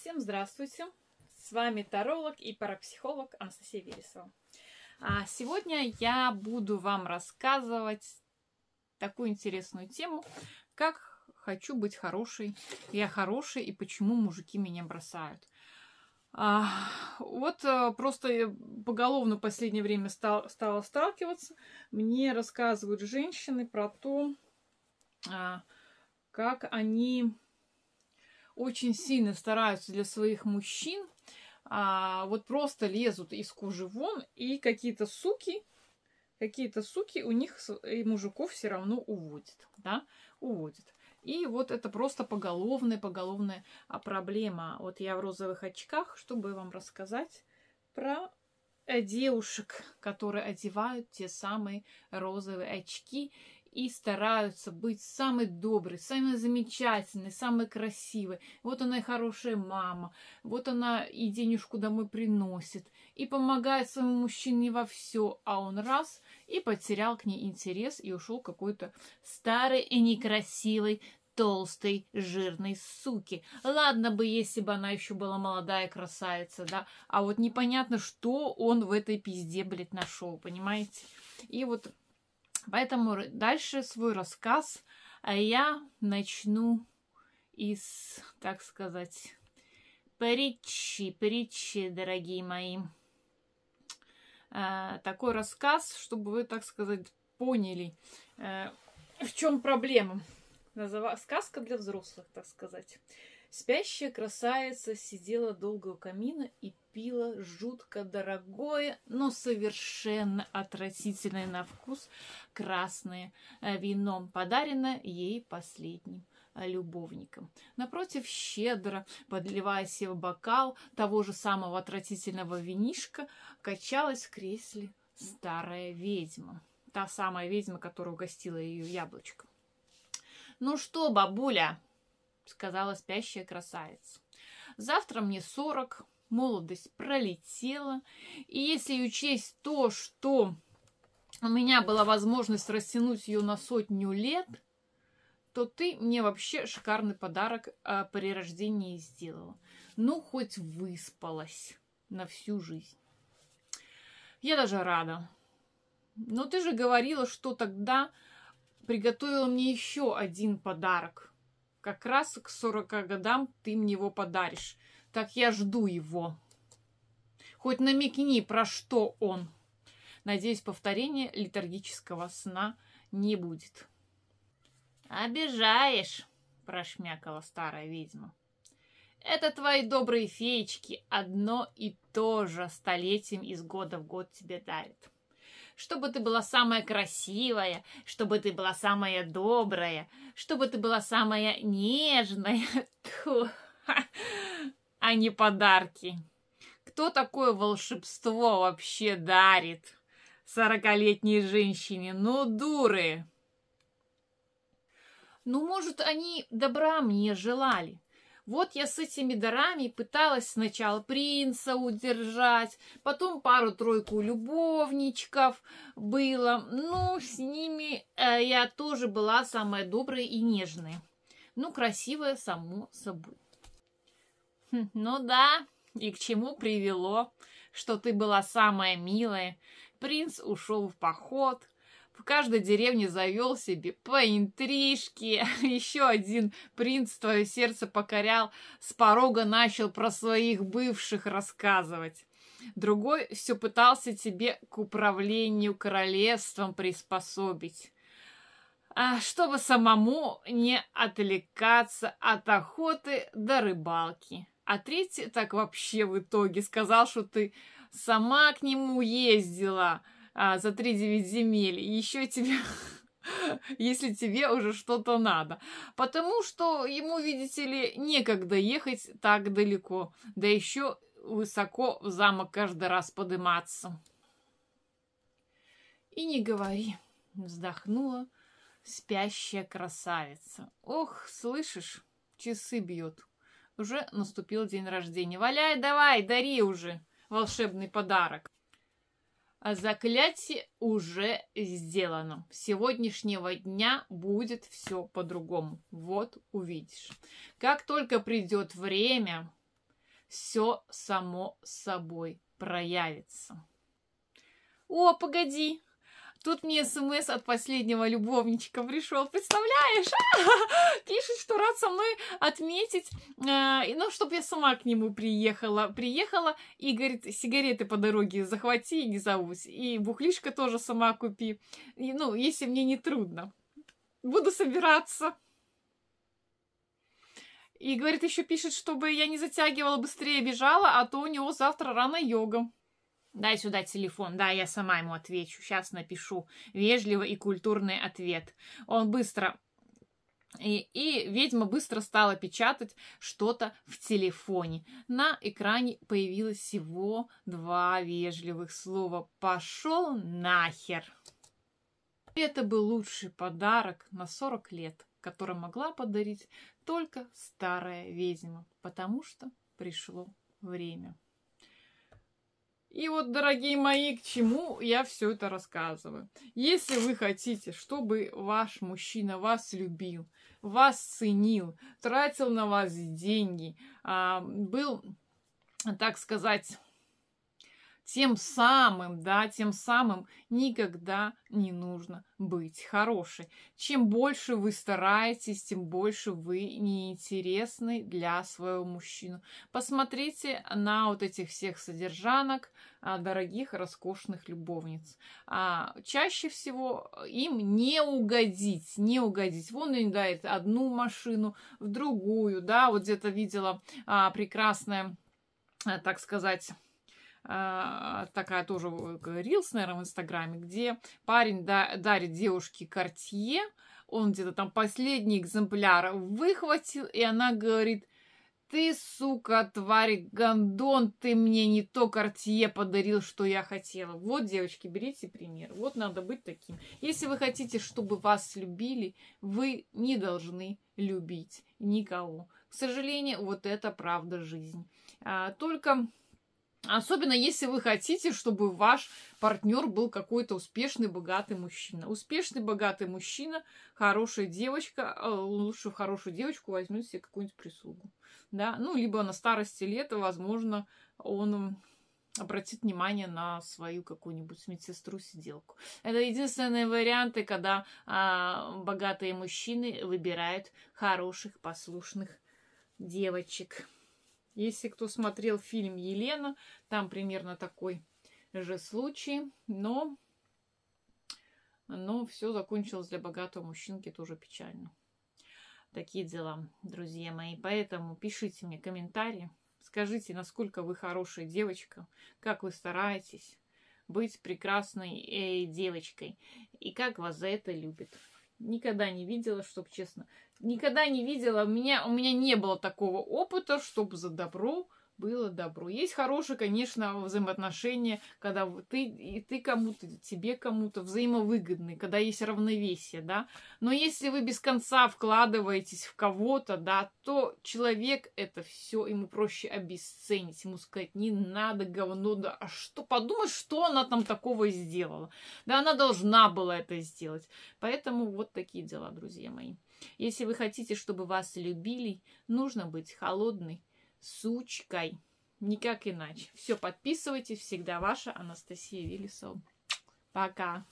Всем здравствуйте! С вами таролог и парапсихолог Анастасия Вересова. А, сегодня я буду вам рассказывать такую интересную тему, как хочу быть хорошей, я хороший и почему мужики меня бросают. А, вот э, просто поголовно в последнее время стал, стала сталкиваться. Мне рассказывают женщины про то, а, как они очень сильно стараются для своих мужчин, а, вот просто лезут из кожи вон, и какие-то суки, какие-то суки у них и мужиков все равно уводят, да, уводят. И вот это просто поголовная, поголовная а, проблема. Вот я в розовых очках, чтобы вам рассказать про э, девушек, которые одевают те самые розовые очки и стараются быть самой доброй, самой замечательной, самой красивой. Вот она и хорошая мама, вот она и денежку домой приносит, и помогает своему мужчине во все, а он раз и потерял к ней интерес и ушел какой-то старой и некрасивой толстой, жирной суки. Ладно бы, если бы она еще была молодая красавица, да, а вот непонятно, что он в этой пизде, блядь, нашел, понимаете? И вот Поэтому дальше свой рассказ а я начну из, так сказать, притчи, притчи, дорогие мои. А, такой рассказ, чтобы вы, так сказать, поняли, э, в чем проблема. Сказка для взрослых, так сказать. Спящая красавица сидела долго у камина и пила жутко дорогое, но совершенно отвратительное на вкус красное э, вино, подаренное ей последним э, любовником. Напротив, щедро, подливая себе бокал того же самого отвратительного винишка, качалась в кресле старая ведьма. Та самая ведьма, которая угостила ее яблочком. «Ну что, бабуля?» сказала спящая красавица. Завтра мне сорок, молодость пролетела. И если учесть то, что у меня была возможность растянуть ее на сотню лет, то ты мне вообще шикарный подарок а, при рождении сделала. Ну, хоть выспалась на всю жизнь. Я даже рада. Но ты же говорила, что тогда приготовила мне еще один подарок как раз к 40 годам ты мне его подаришь. Так я жду его. Хоть намекни, про что он. Надеюсь, повторения литургического сна не будет. «Обижаешь!» – прошмякала старая ведьма. «Это твои добрые феечки одно и то же столетием из года в год тебе дарят» чтобы ты была самая красивая, чтобы ты была самая добрая, чтобы ты была самая нежная. Ту, а не подарки. Кто такое волшебство вообще дарит сорокалетней женщине? Ну, дуры! Ну, может, они добра мне желали. Вот я с этими дарами пыталась сначала принца удержать, потом пару-тройку любовничков было. Ну, с ними э, я тоже была самая добрая и нежная. Ну, красивая, само собой. Хм, ну да, и к чему привело, что ты была самая милая. Принц ушел в поход, в каждой деревне завел себе по интрижке. Еще один принц твое сердце покорял, с порога начал про своих бывших рассказывать. Другой все пытался тебе к управлению королевством приспособить а чтобы самому не отвлекаться от охоты до рыбалки. А третий так вообще в итоге сказал, что ты сама к нему ездила – а, за 3-9 земель, и еще тебе если тебе уже что-то надо. Потому что ему, видите ли, некогда ехать так далеко, да еще высоко в замок каждый раз подниматься. И не говори, вздохнула спящая красавица. Ох, слышишь, часы бьет, Уже наступил день рождения. Валяй давай, дари уже волшебный подарок. А заклятие уже сделано. С сегодняшнего дня будет все по-другому. Вот увидишь. Как только придет время, все само собой проявится. О, погоди, Тут мне смс от последнего любовничка пришел, представляешь? Пишет, что рад со мной отметить, э, ну, чтобы я сама к нему приехала. Приехала и, говорит, сигареты по дороге захвати и не забудь. И бухлишка тоже сама купи. И, ну, если мне не трудно. Буду собираться. И, говорит, еще пишет, чтобы я не затягивала, быстрее бежала, а то у него завтра рано йога. Дай сюда телефон. Да, я сама ему отвечу. Сейчас напишу. Вежливо и культурный ответ. Он быстро... И, и ведьма быстро стала печатать что-то в телефоне. На экране появилось всего два вежливых слова. Пошел нахер. Это был лучший подарок на 40 лет, который могла подарить только старая ведьма, потому что пришло время. И вот, дорогие мои, к чему я все это рассказываю. Если вы хотите, чтобы ваш мужчина вас любил, вас ценил, тратил на вас деньги, а, был, так сказать, тем самым, да, тем самым никогда не нужно быть хорошей. Чем больше вы стараетесь, тем больше вы неинтересны для своего мужчину. Посмотрите на вот этих всех содержанок, а, дорогих, роскошных любовниц. А, чаще всего им не угодить, не угодить. Вон они дает одну машину, в другую, да, вот где-то видела а, прекрасная, э, так сказать, а, такая тоже рилс, наверное, в Инстаграме, где парень дарит девушке кортье, он где-то там последний экземпляр выхватил, и она говорит, ты, сука, тварь, гондон, ты мне не то кортье подарил, что я хотела. Вот, девочки, берите пример. Вот надо быть таким. Если вы хотите, чтобы вас любили, вы не должны любить никого. К сожалению, вот это правда жизнь. А, только Особенно если вы хотите, чтобы ваш партнер был какой-то успешный, богатый мужчина. Успешный, богатый мужчина, хорошая девочка, а, лучше хорошую девочку возьмет себе какую-нибудь прислугу. Да? Ну, либо на старости лет, возможно, он обратит внимание на свою какую-нибудь медсестру-сиделку. Это единственные варианты, когда а, богатые мужчины выбирают хороших, послушных девочек. Если кто смотрел фильм «Елена», там примерно такой же случай, но, но все закончилось для богатого мужчинки тоже печально. Такие дела, друзья мои. Поэтому пишите мне комментарии, скажите, насколько вы хорошая девочка, как вы стараетесь быть прекрасной э, девочкой и как вас за это любят. Никогда не видела, чтобы, честно. Никогда не видела. У меня, у меня не было такого опыта, чтобы за добро было добро. Есть хорошие, конечно, взаимоотношения, когда ты, и ты кому-то, тебе кому-то взаимовыгодны, когда есть равновесие, да. Но если вы без конца вкладываетесь в кого-то, да, то человек это все ему проще обесценить, ему сказать, не надо говно, да, а что, подумать, что она там такого сделала. Да, она должна была это сделать. Поэтому вот такие дела, друзья мои. Если вы хотите, чтобы вас любили, нужно быть холодной, сучкой. Никак иначе. Все, подписывайтесь. Всегда ваша Анастасия Виллисова. Пока.